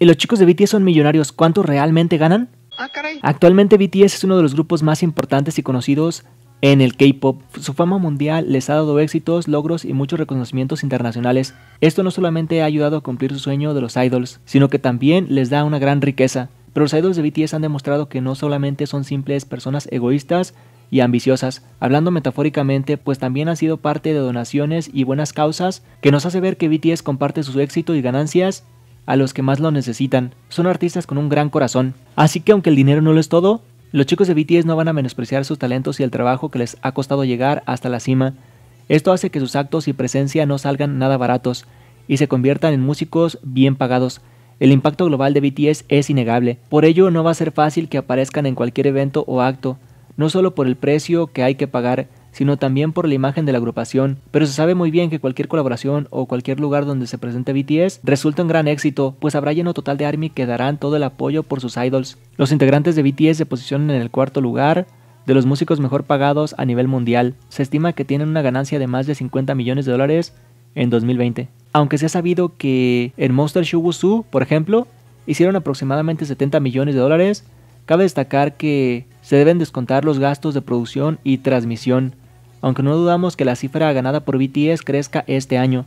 ¿Y los chicos de BTS son millonarios? ¿Cuánto realmente ganan? Ah, Actualmente BTS es uno de los grupos más importantes y conocidos en el K-pop. Su fama mundial les ha dado éxitos, logros y muchos reconocimientos internacionales. Esto no solamente ha ayudado a cumplir su sueño de los idols, sino que también les da una gran riqueza. Pero los idols de BTS han demostrado que no solamente son simples personas egoístas y ambiciosas, hablando metafóricamente, pues también han sido parte de donaciones y buenas causas que nos hace ver que BTS comparte su éxito y ganancias a los que más lo necesitan. Son artistas con un gran corazón. Así que aunque el dinero no lo es todo, los chicos de BTS no van a menospreciar sus talentos y el trabajo que les ha costado llegar hasta la cima. Esto hace que sus actos y presencia no salgan nada baratos y se conviertan en músicos bien pagados. El impacto global de BTS es innegable, por ello no va a ser fácil que aparezcan en cualquier evento o acto, no solo por el precio que hay que pagar, sino también por la imagen de la agrupación. Pero se sabe muy bien que cualquier colaboración o cualquier lugar donde se presente BTS resulta un gran éxito, pues habrá lleno total de ARMY que darán todo el apoyo por sus idols. Los integrantes de BTS se posicionan en el cuarto lugar, de los músicos mejor pagados a nivel mundial. Se estima que tienen una ganancia de más de 50 millones de dólares en 2020. Aunque se ha sabido que en Monster Shubusu, por ejemplo, hicieron aproximadamente 70 millones de dólares, cabe destacar que se deben descontar los gastos de producción y transmisión, aunque no dudamos que la cifra ganada por BTS crezca este año.